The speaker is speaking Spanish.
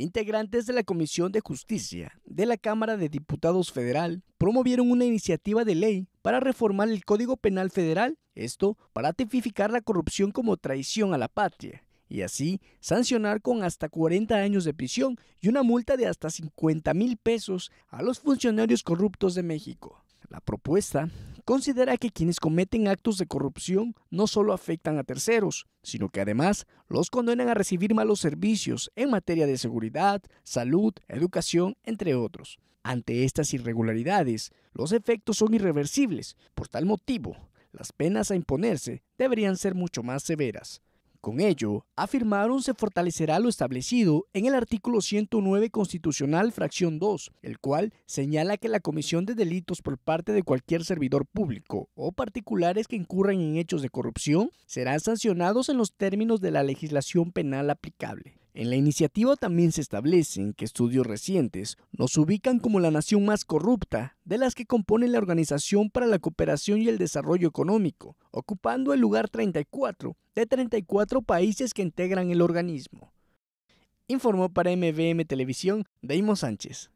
integrantes de la Comisión de Justicia de la Cámara de Diputados Federal promovieron una iniciativa de ley para reformar el Código Penal Federal, esto para tipificar la corrupción como traición a la patria y así sancionar con hasta 40 años de prisión y una multa de hasta 50 mil pesos a los funcionarios corruptos de México. La propuesta considera que quienes cometen actos de corrupción no solo afectan a terceros, sino que además los condenan a recibir malos servicios en materia de seguridad, salud, educación, entre otros. Ante estas irregularidades, los efectos son irreversibles. Por tal motivo, las penas a imponerse deberían ser mucho más severas. Con ello, afirmaron se fortalecerá lo establecido en el artículo 109 constitucional fracción 2, el cual señala que la comisión de delitos por parte de cualquier servidor público o particulares que incurran en hechos de corrupción serán sancionados en los términos de la legislación penal aplicable. En la iniciativa también se establecen que estudios recientes nos ubican como la nación más corrupta de las que compone la Organización para la Cooperación y el Desarrollo Económico, ocupando el lugar 34 de 34 países que integran el organismo. Informó para MBM Televisión Deimo Sánchez.